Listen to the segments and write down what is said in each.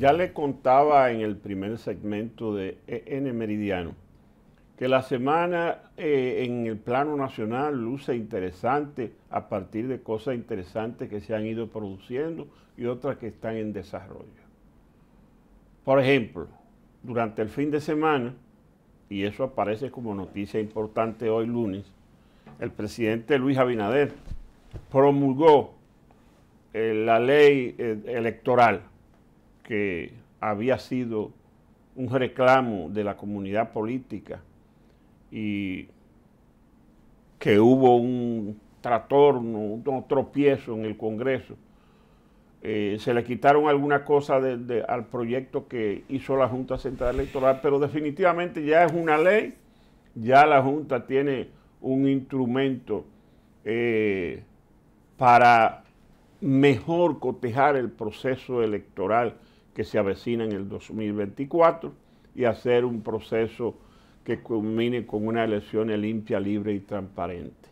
Ya le contaba en el primer segmento de e N Meridiano que la semana eh, en el plano nacional luce interesante a partir de cosas interesantes que se han ido produciendo y otras que están en desarrollo. Por ejemplo, durante el fin de semana, y eso aparece como noticia importante hoy lunes, el presidente Luis Abinader promulgó eh, la ley eh, electoral que había sido un reclamo de la comunidad política y que hubo un tratorno, un tropiezo en el Congreso. Eh, se le quitaron alguna cosa al proyecto que hizo la Junta Central Electoral, pero definitivamente ya es una ley, ya la Junta tiene un instrumento eh, para mejor cotejar el proceso electoral que se avecina en el 2024 y hacer un proceso que culmine con una elección limpia, libre y transparente.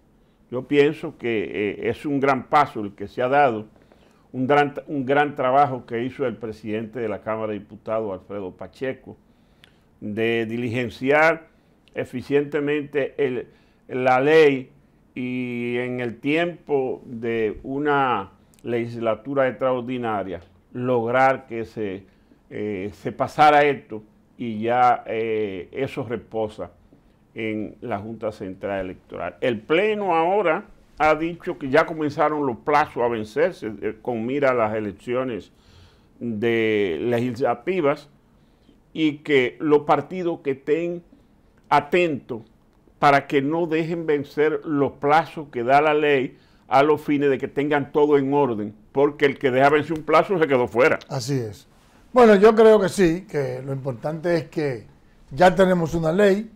Yo pienso que eh, es un gran paso el que se ha dado, un gran, un gran trabajo que hizo el presidente de la Cámara de Diputados, Alfredo Pacheco, de diligenciar eficientemente la ley y en el tiempo de una legislatura extraordinaria lograr que eh, se, pasara esto y ya eh, eso reposa en la Junta Central Electoral. El Pleno ahora ha dicho que ya comenzaron los plazos a vencerse eh, con mira a las elecciones de legislativas y que los partidos que estén atentos para que no dejen vencer los plazos que da la ley a los fines de que tengan todo en orden, porque el que deja vencer un plazo se quedó fuera. Así es. Bueno, yo creo que sí, que lo importante es que ya tenemos una ley,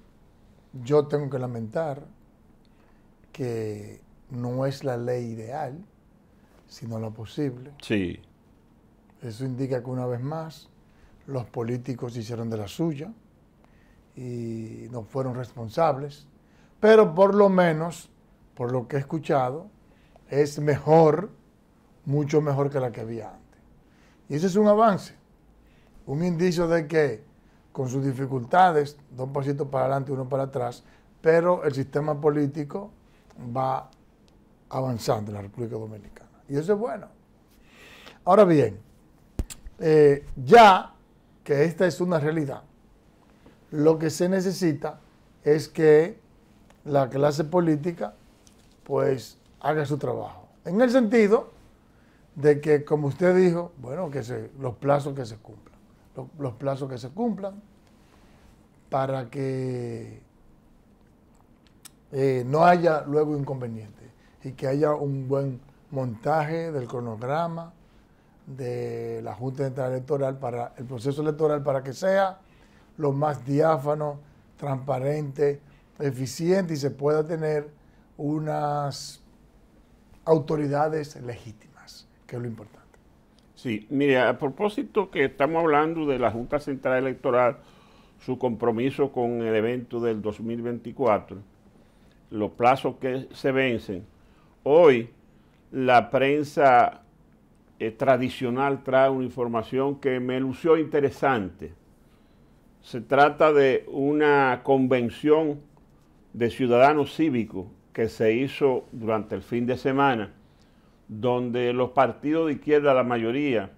yo tengo que lamentar que no es la ley ideal, sino la posible. Sí. Eso indica que una vez más los políticos hicieron de la suya y no fueron responsables, pero por lo menos, por lo que he escuchado, es mejor, mucho mejor que la que había antes. Y eso es un avance, un indicio de que con sus dificultades, dos pasitos para adelante, y uno para atrás, pero el sistema político va avanzando en la República Dominicana. Y eso es bueno. Ahora bien, eh, ya que esta es una realidad, lo que se necesita es que la clase política pues haga su trabajo. En el sentido de que, como usted dijo, bueno, que se, los plazos que se cumplan, los, plazos que se cumplan para que eh, no haya luego inconvenientes y que haya un buen montaje del cronograma de la Junta Central Electoral para el proceso electoral para que sea lo más diáfano, transparente, eficiente y se pueda tener unas autoridades legítimas, que es lo importante. Sí, mire, a propósito que estamos hablando de la Junta Central Electoral, su compromiso con el evento del 2024, los plazos que se vencen, hoy la prensa eh, tradicional trae una información que me lució interesante. Se trata de una convención de ciudadanos cívicos que se hizo durante el fin de semana, donde los partidos de izquierda, la mayoría,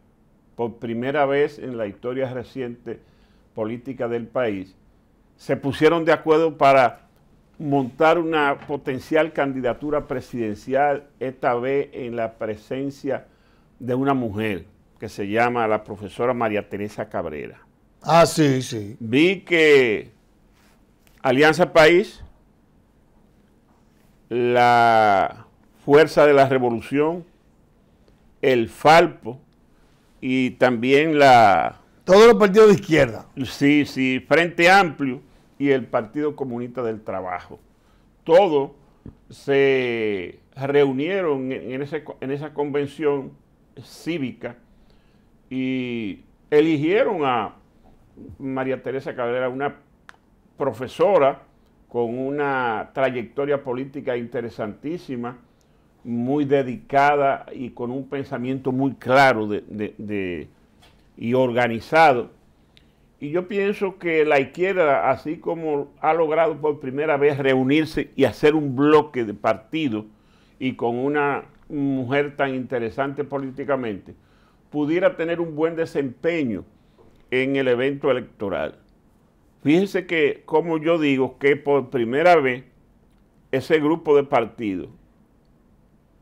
por primera vez en la historia reciente política del país, se pusieron de acuerdo para montar una potencial candidatura presidencial, esta vez en la presencia de una mujer que se llama la profesora María Teresa Cabrera. Ah, sí, sí. Vi que Alianza País la Fuerza de la Revolución, el Falpo y también la... Todos los partidos de izquierda. Sí, sí, Frente Amplio y el Partido Comunista del Trabajo. Todos se reunieron en, en esa convención cívica y eligieron a María Teresa Cabrera, una profesora con una trayectoria política interesantísima, muy dedicada y con un pensamiento muy claro y organizado. Y yo pienso que la izquierda, así como ha logrado por primera vez reunirse y hacer un bloque de partido y con una mujer tan interesante políticamente, pudiera tener un buen desempeño en el evento electoral. Fíjense que, como yo digo, que por primera vez ese grupo de partidos,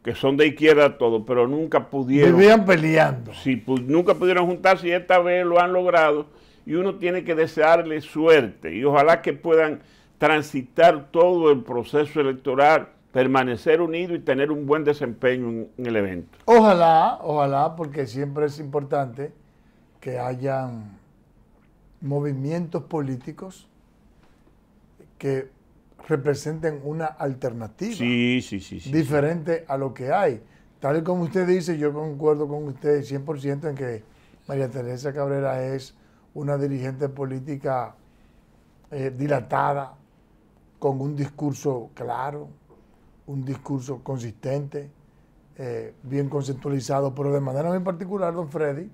que son de izquierda todos, pero nunca pudieron... Vivían peleando. Sí, pues nunca pudieron juntarse y esta vez lo han logrado. Y uno tiene que desearle suerte y ojalá que puedan transitar todo el proceso electoral, permanecer unidos y tener un buen desempeño en el evento. Ojalá, ojalá, porque siempre es importante que hayan movimientos políticos que representen una alternativa diferente a lo que hay. Tal como usted dice, yo concuerdo con usted 100% en que María Teresa Cabrera es una dirigente política eh, dilatada, con un discurso claro, un discurso consistente, eh, bien conceptualizado, pero de manera muy particular, don Freddy,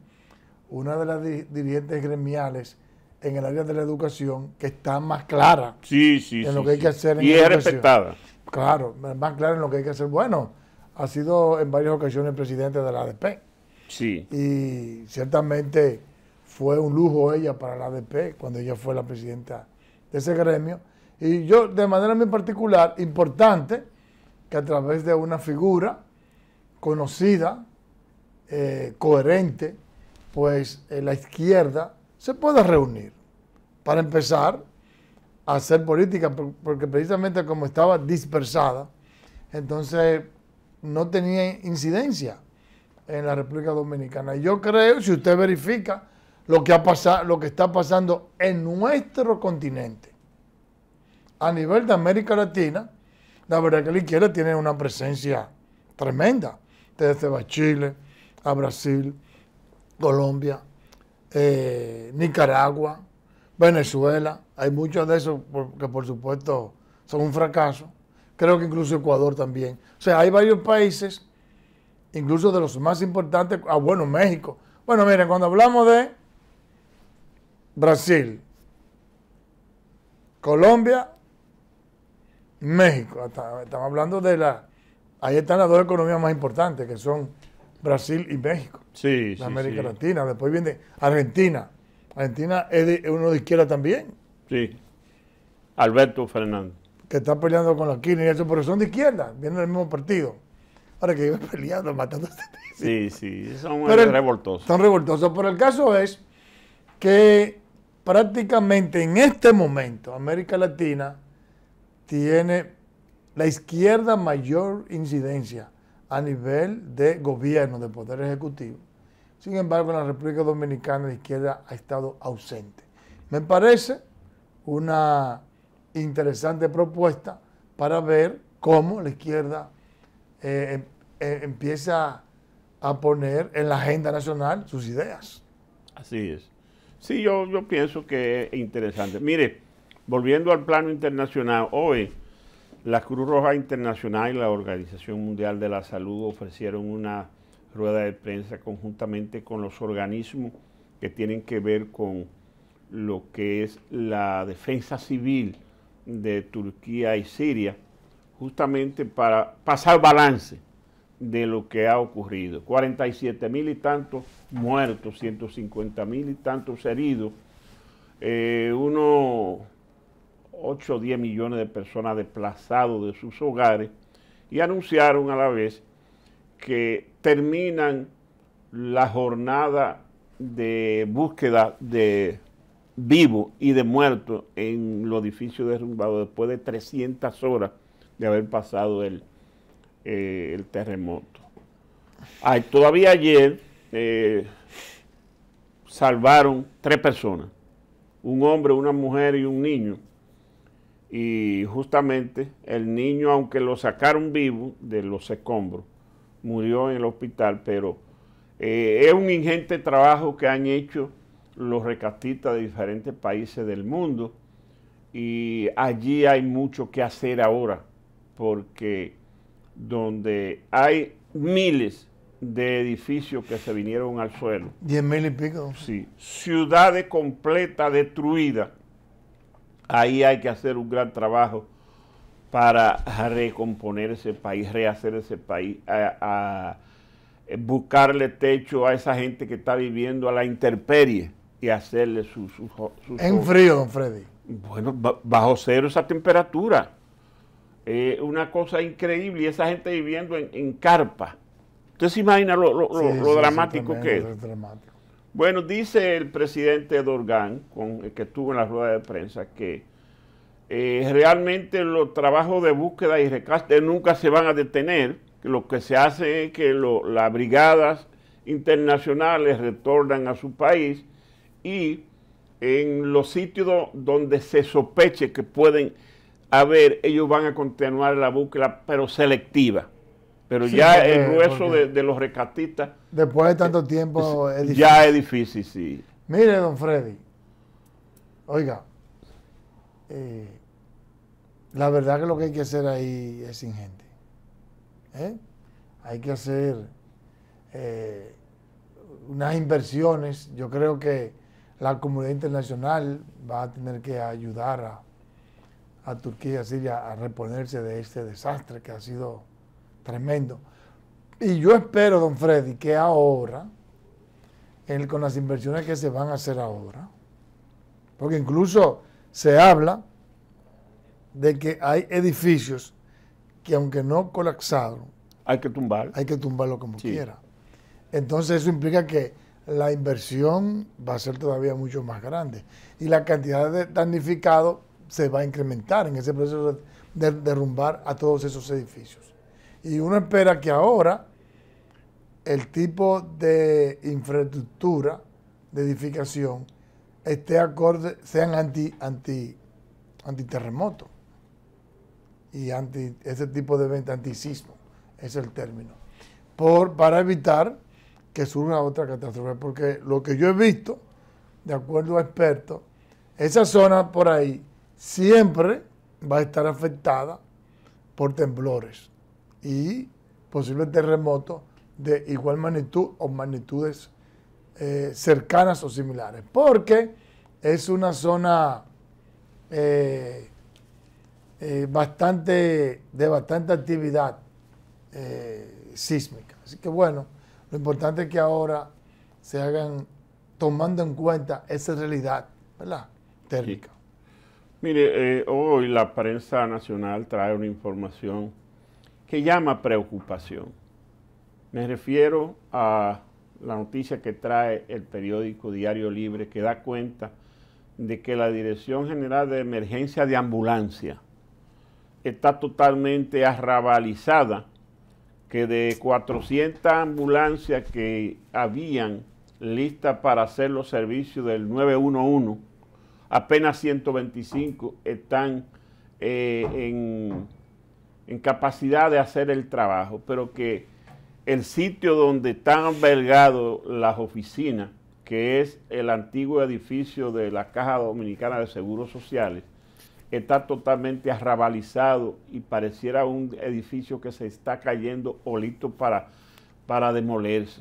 una de las dirigentes gremiales en el área de la educación que está más clara sí, sí, en lo que hay que hacer. y es respetada. Claro, más clara en lo que hay que hacer. Bueno, ha sido en varias ocasiones presidente de la ADP. Sí. Y ciertamente fue un lujo ella para la ADP cuando ella fue la presidenta de ese gremio. Y yo, de manera muy particular, importante que a través de una figura conocida, eh, coherente, pues la izquierda se pueda reunir para empezar a hacer política, porque precisamente como estaba dispersada, entonces no tenía incidencia en la República Dominicana. Y yo creo, si usted verifica lo que, ha pasado, lo que está pasando en nuestro continente, a nivel de América Latina, la verdad que la izquierda tiene una presencia tremenda. Desde Chile, a Brasil, Colombia, eh, Nicaragua, Venezuela, hay muchos de esos que por supuesto son un fracaso, creo que incluso Ecuador también. O sea, hay varios países, incluso de los más importantes, ah, bueno, México. Bueno, miren, cuando hablamos de Brasil, Colombia, México, estamos hablando de la, ahí están las dos economías más importantes, que son Brasil y México. Sí, la América Latina. Después viene Argentina. Argentina es, uno de izquierda también. Sí. Alberto Fernández. Que está peleando con la Kirchner y eso, pero son de izquierda, vienen del mismo partido. Ahora que iban peleando, matando este Sí, sí, son revoltosos. Son revoltosos, pero el caso es que prácticamente en este momento América Latina tiene la izquierda mayor incidencia a nivel de gobierno, de poder ejecutivo. Sin embargo, en la República Dominicana la izquierda ha estado ausente. Me parece una interesante propuesta para ver cómo la izquierda eh, em, eh, empieza a poner en la agenda nacional sus ideas. Así es. Sí, yo, yo pienso que es interesante. Mire, volviendo al plano internacional, hoy la Cruz Roja Internacional y la Organización Mundial de la Salud ofrecieron una rueda de prensa conjuntamente con los organismos que tienen que ver con lo que es la defensa civil de Turquía y Siria, justamente para pasar balance de lo que ha ocurrido. 47 mil y tantos muertos, 150 mil y tantos heridos. Eh, uno 8 o 10 millones de personas desplazados de sus hogares y anunciaron a la vez que terminan la jornada de búsqueda de vivos y de muertos en los edificios derrumbados después de 300 horas de haber pasado el, eh, terremoto. todavía ayer eh, salvaron tres personas, un hombre, una mujer y un niño y justamente el niño, aunque lo sacaron vivo de los escombros, murió en el hospital, pero eh, es un ingente trabajo que han hecho los recatistas de diferentes países del mundo y allí hay mucho que hacer ahora, porque donde hay miles de edificios que se vinieron al suelo. Diez mil y pico. Sí, ciudades completas destruidas Ahí hay que hacer un gran trabajo para recomponer ese país, rehacer ese país, a, buscarle techo a esa gente que está viviendo a la intemperie y hacerle sus... Su, en frío, don Freddy. Bueno, bajo cero esa temperatura. una cosa increíble, y esa gente viviendo en, carpa. Usted se imagina lo, dramático que es. es dramático. Bueno, dice el presidente Dorgan, con que estuvo en la rueda de prensa, que eh, realmente los trabajos de búsqueda y rescate nunca se van a detener. Que lo que se hace es que las brigadas internacionales retornan a su país y en los sitios donde se sospeche que pueden haber, ellos van a continuar la búsqueda, pero selectiva. Pero ya el hueso de, los recatistas. Después de tanto tiempo Ya es difícil, sí. Mire, don Freddy. Oiga, eh, la verdad que lo que hay que hacer ahí es ingente. ¿eh? Hay que hacer eh, unas inversiones. Yo creo que la comunidad internacional va a tener que ayudar a, a Turquía y a Siria a reponerse de este desastre que ha sido Tremendo. Y yo espero, don Freddy, que ahora, el, con las inversiones que se van a hacer ahora, porque incluso se habla de que hay edificios que aunque no colapsaron, hay que tumbar. Hay que tumbarlo como quiera. Entonces eso implica que la inversión va a ser todavía mucho más grande y la cantidad de damnificados se va a incrementar en ese proceso de derrumbar a todos esos edificios. Y uno espera que ahora el tipo de infraestructura, de edificación, esté acorde, sean anti, anti, anti terremoto y anti ese tipo de venta, antisismo, es el término, por, para evitar que surja otra catástrofe. Porque lo que yo he visto, de acuerdo a expertos, esa zona por ahí siempre va a estar afectada por temblores y posibles terremotos de igual magnitud o magnitudes eh, cercanas o similares, porque es una zona eh, eh, bastante, de bastante actividad sísmica. Así que bueno, lo importante es que ahora se hagan tomando en cuenta esa realidad, ¿verdad? Térmica. Mire, hoy la prensa nacional trae una información que llama preocupación. Me refiero a la noticia que trae el periódico Diario Libre, que da cuenta de que la Dirección General de Emergencia de Ambulancia está totalmente arrabalizada, que de 400 ambulancias que habían listas para hacer los servicios del 911, apenas 125 están eh, en en capacidad de hacer el trabajo, pero que el sitio donde están albergadas las oficinas, que es el antiguo edificio de la Caja Dominicana de Seguros Sociales, está totalmente arrabalizado y pareciera un edificio que se está cayendo olito para, para demolerse.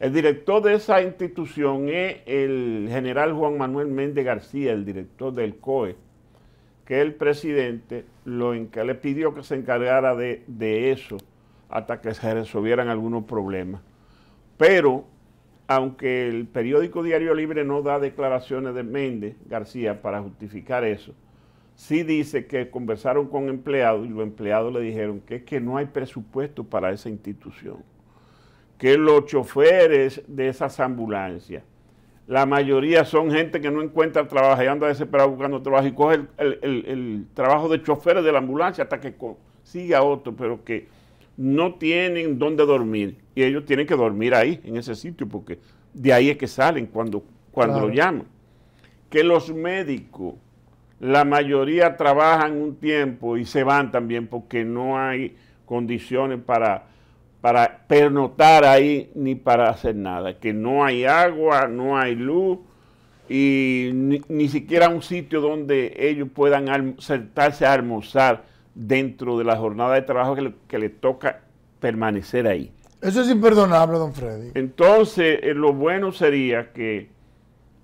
El director de esa institución es el general Juan Manuel Méndez García, el director del COE, que es el presidente lo que le pidió que se encargara de, de eso hasta que se resolvieran algunos problemas. Pero, aunque el periódico Diario Libre no da declaraciones de Méndez García para justificar eso, sí dice que conversaron con empleados y los empleados le dijeron que es que no hay presupuesto para esa institución, que los choferes de esas ambulancias la mayoría son gente que no encuentra trabajo y anda desesperado buscando trabajo y coge el, trabajo de choferes de la ambulancia hasta que consiga otro, pero que no tienen dónde dormir y ellos tienen que dormir ahí, en ese sitio, porque de ahí es que salen cuando, cuando lo llaman. Que los médicos, la mayoría trabajan un tiempo y se van también porque no hay condiciones para para pernotar ahí ni para hacer nada, que no hay agua, no hay luz y ni, siquiera un sitio donde ellos puedan sentarse a almorzar dentro de la jornada de trabajo que les toca permanecer ahí. Eso es imperdonable, don Freddy. Entonces, eh, lo bueno sería que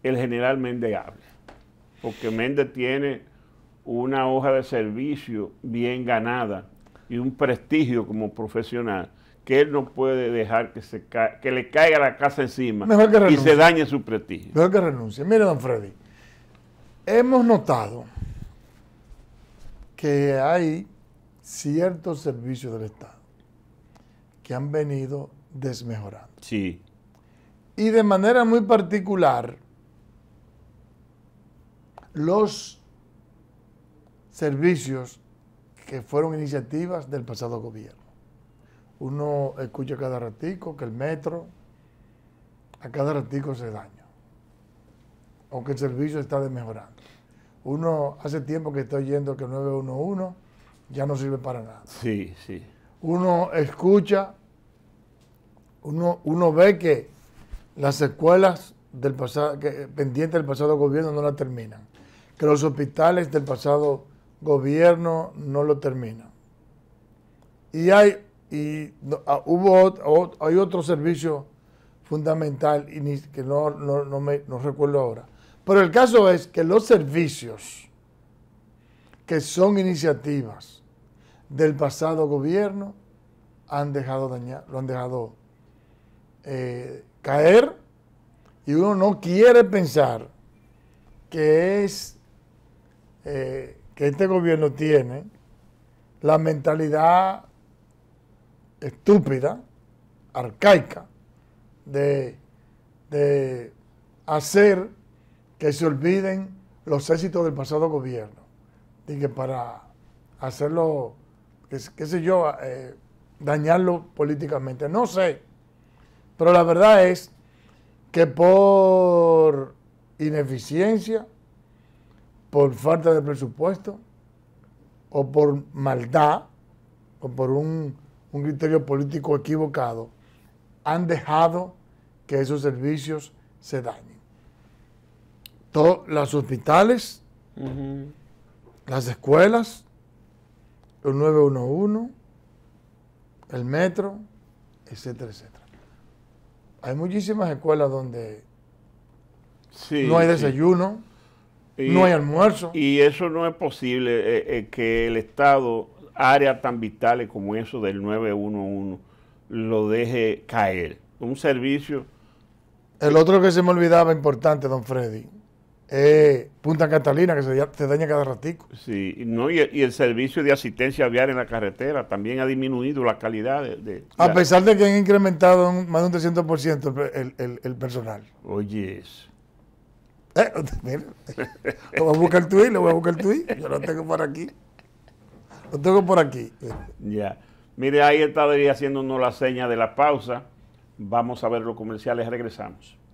el general Méndez hable, porque Méndez tiene una hoja de servicio bien ganada y un prestigio como profesional que él no puede dejar que, se que le caiga la casa encima y se dañe su prestigio. Mejor que renuncie. Mire, don Freddy, hemos notado que hay ciertos servicios del Estado que han venido desmejorando. Sí. Y de manera muy particular, los servicios que fueron iniciativas del pasado gobierno uno escucha cada ratico que el metro a cada ratico se daña o que el servicio está de mejorando Uno hace tiempo que está oyendo que el 911 ya no sirve para nada. Sí, sí. Uno escucha, uno, ve que las escuelas del pasado, pendientes del pasado gobierno no la terminan, que los hospitales del pasado gobierno no lo terminan. Y hay y ah, hubo hay otro servicio fundamental que no, recuerdo ahora. Pero el caso es que los servicios que son iniciativas del pasado gobierno han dejado dañar, lo han dejado eh, caer y uno no quiere pensar que es eh, que este gobierno tiene la mentalidad estúpida, arcaica, de, de hacer que se olviden los éxitos del pasado gobierno. Y que para hacerlo, qué, sé yo, eh, dañarlo políticamente. No sé. Pero la verdad es que por ineficiencia, por falta de presupuesto, o por maldad, o por un un criterio político equivocado, han dejado que esos servicios se dañen. Todos los hospitales, las escuelas, el 911, el metro, etcétera, etcétera. Hay muchísimas escuelas donde no hay desayuno, no hay almuerzo. Y eso no es posible, eh, eh, que el Estado áreas tan vitales como eso del 911 lo deje caer. Un servicio. El otro que se me olvidaba importante, don Freddy, es Punta Catalina, que se, daña cada ratico. Sí, no, y, el servicio de asistencia vial en la carretera también ha disminuido la calidad de... a pesar de que han incrementado más de un 300% el, el, el, personal. Oye, eso. Eh, lo voy a buscar el tweet, lo voy a buscar el tweet, yo lo tengo por aquí. Lo tengo por aquí. Ya. Mire, ahí está haciéndonos la seña de la pausa. Vamos a ver los comerciales, regresamos.